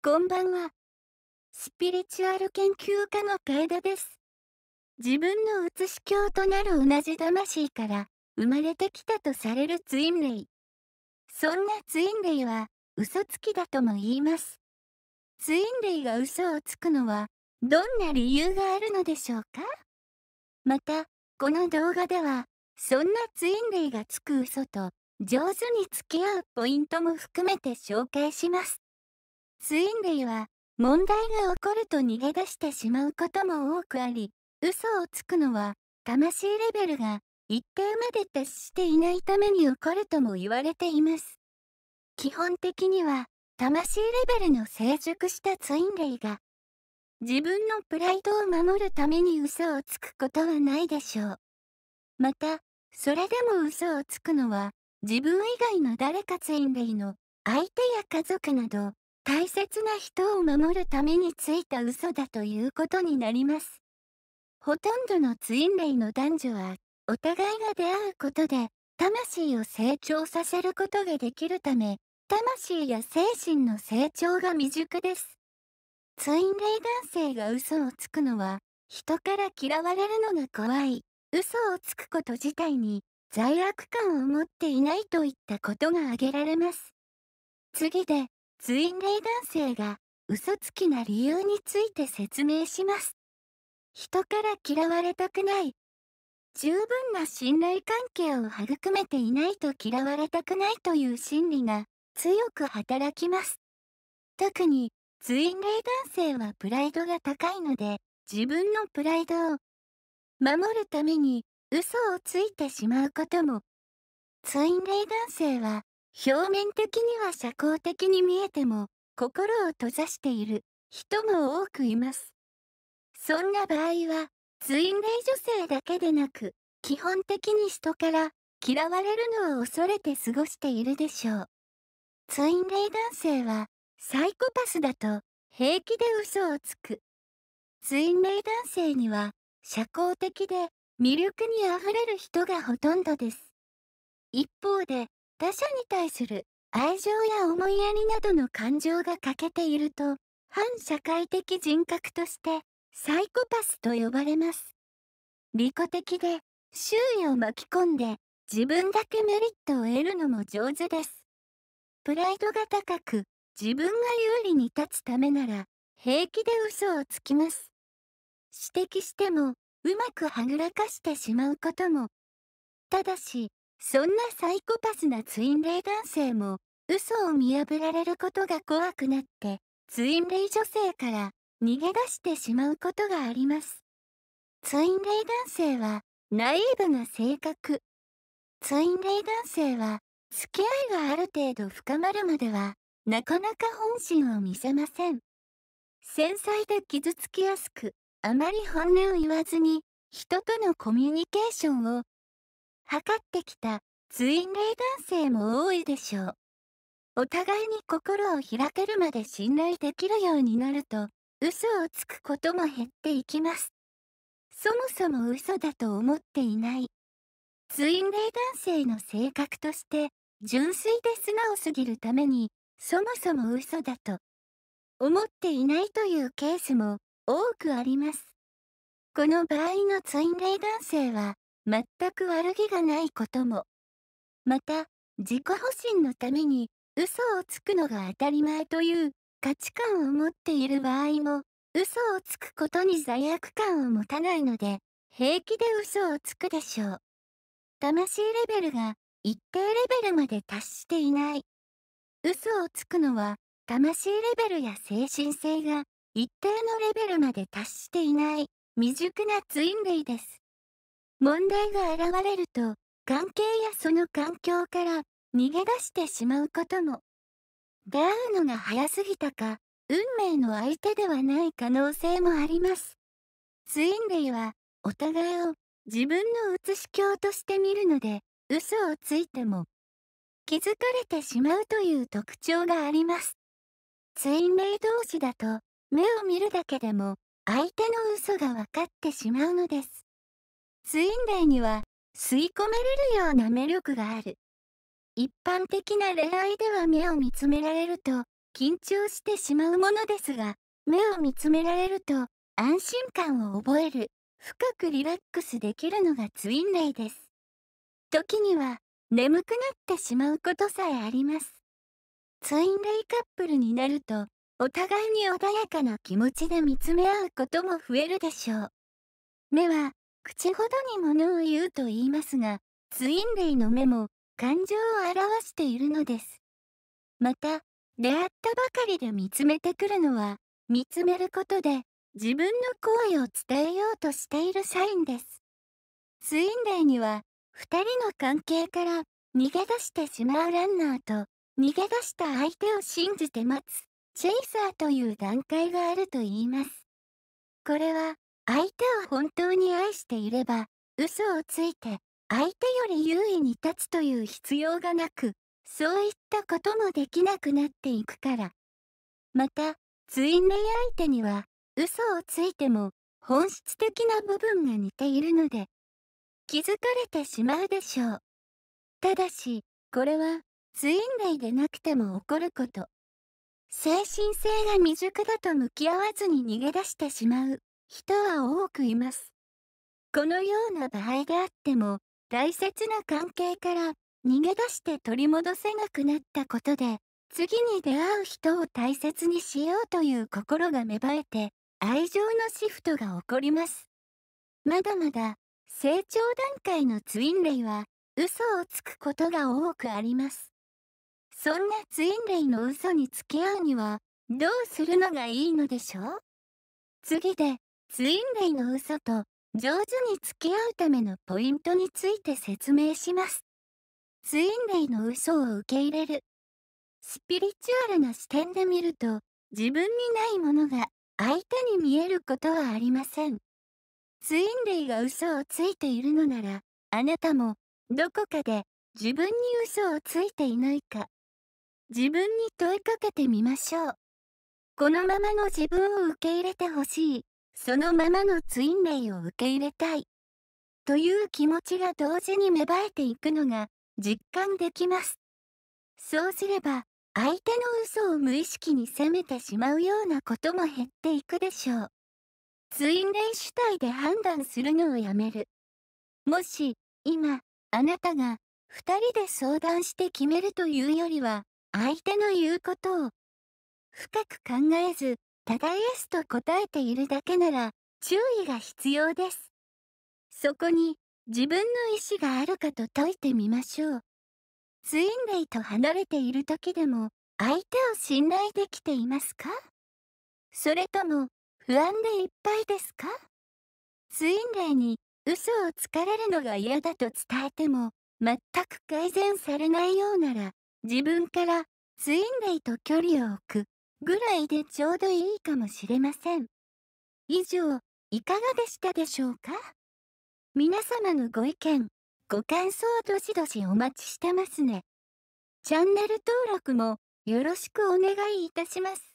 こんばんは。スピリチュアル研究家の楓です。自分の写し鏡となる同じ魂から生まれてきたとされるツインレイ。そんなツインレイは嘘つきだとも言います。ツインレイが嘘をつくのはどんな理由があるのでしょうかまた、この動画では、そんなツインレイがつく嘘と上手に付き合うポイントも含めて紹介します。ツインレイは問題が起こると逃げ出してしまうことも多くあり嘘をつくのは魂レベルが一定まで達していないために起こるとも言われています基本的には魂レベルの成熟したツインレイが自分のプライドを守るために嘘をつくことはないでしょうまたそれでも嘘をつくのは自分以外の誰かツインレイの相手や家族など大切な人を守るためについた嘘だということになります。ほとんどのツインレイの男女は、お互いが出会うことで、魂を成長させることができるため、魂や精神の成長が未熟です。ツインレイ男性が嘘をつくのは、人から嫌われるのが怖い、嘘をつくこと自体に罪悪感を持っていないといったことが挙げられます。次で、ツインレイ男性が嘘つきな理由について説明します。人から嫌われたくない。十分な信頼関係を育めていないと嫌われたくないという心理が強く働きます。特にツインレイ男性はプライドが高いので自分のプライドを守るために嘘をついてしまうこともツインレイ男性は表面的には社交的に見えても心を閉ざしている人も多くいますそんな場合はツインレイ女性だけでなく基本的に人から嫌われるのを恐れて過ごしているでしょうツインレイ男性はサイコパスだと平気で嘘をつくツインレイ男性には社交的で魅力にあふれる人がほとんどです一方で他者に対する愛情や思いやりなどの感情が欠けていると、反社会的人格としてサイコパスと呼ばれます。利己的で周囲を巻き込んで自分だけメリットを得るのも上手です。プライドが高く自分が有利に立つためなら平気で嘘をつきます。指摘してもうまくはぐらかしてしまうことも。ただし、そんなサイコパスなツインレイ男性も嘘を見破られることが怖くなってツインレイ女性から逃げ出してしまうことがありますツインレイ男性はナイーブな性格ツインレイ男性は付き合いがある程度深まるまではなかなか本心を見せません繊細で傷つきやすくあまり本音を言わずに人とのコミュニケーションを測ってきたツインレイ男性も多いでしょう。お互いに心を開けるまで信頼できるようになると、嘘をつくことも減っていきます。そもそも嘘だと思っていない。ツインレイ男性の性格として、純粋で素直すぎるために、そもそも嘘だと思っていないというケースも多くあります。この場合のツインレイ男性は、全く悪気がないことも。また、自己保身のために嘘をつくのが当たり前という価値観を持っている場合も、嘘をつくことに罪悪感を持たないので、平気で嘘をつくでしょう。魂レベルが一定レベルまで達していない。嘘をつくのは、魂レベルや精神性が一定のレベルまで達していない未熟なツイン類です。問題が現れると、関係やその環境から逃げ出してしまうことも。出会うのが早すぎたか、運命の相手ではない可能性もあります。ツインレイは、お互いを自分の写し鏡として見るので、嘘をついても、気づかれてしまうという特徴があります。ツインレイ同士だと、目を見るだけでも、相手の嘘が分かってしまうのです。ツインレイには吸い込めれるような魅力がある。一般的な恋愛では目を見つめられると緊張してしまうものですが、目を見つめられると安心感を覚える、深くリラックスできるのがツインレイです。時には眠くなってしまうことさえあります。ツインレイカップルになると、お互いに穏やかな気持ちで見つめ合うことも増えるでしょう。目は口ほどにものを言うと言いますが、ツインレイの目も感情を表しているのです。また、出会ったばかりで見つめてくるのは、見つめることで自分の行為を伝えようとしているサインです。ツインレイには、二人の関係から逃げ出してしまうランナーと、逃げ出した相手を信じて待つ、チェイサーという段階があると言います。これは、相手を本当に愛していれば、嘘をついて、相手より優位に立つという必要がなく、そういったこともできなくなっていくから。また、ツインレイ相手には、嘘をついても、本質的な部分が似ているので、気づかれてしまうでしょう。ただし、これは、ツインレイでなくても起こること。精神性が未熟だと向き合わずに逃げ出してしまう。人は多くいます。このような場合であっても、大切な関係から逃げ出して取り戻せなくなったことで、次に出会う人を大切にしようという心が芽生えて、愛情のシフトが起こります。まだまだ成長段階のツインレイは嘘をつくことが多くあります。そんなツインレイの嘘に付き合うにはどうするのがいいのでしょう次でツインレイの嘘と上手に付き合うためのポイントについて説明します。ツインレイの嘘を受け入れる。スピリチュアルな視点で見ると、自分にないものが相手に見えることはありません。ツインレイが嘘をついているのなら、あなたもどこかで自分に嘘をついていないか、自分に問いかけてみましょう。このままの自分を受け入れてほしい。そのままのツインレイを受け入れたい。という気持ちが同時に芽生えていくのが実感できます。そうすれば、相手の嘘を無意識に責めてしまうようなことも減っていくでしょう。ツインレイ主体で判断するのをやめる。もし、今、あなたが、二人で相談して決めるというよりは、相手の言うことを、深く考えず、ただ耕すと答えているだけなら注意が必要です。そこに自分の意思があるかと説いてみましょう。ツインレイと離れている時でも相手を信頼できていますかそれとも不安でいっぱいですかツインレイに嘘をつかれるのが嫌だと伝えても全く改善されないようなら自分からツインレイと距離を置くぐらいでちょうどいいかもしれません。以上、いかがでしたでしょうか皆様のご意見、ご感想どしどしお待ちしてますね。チャンネル登録もよろしくお願いいたします。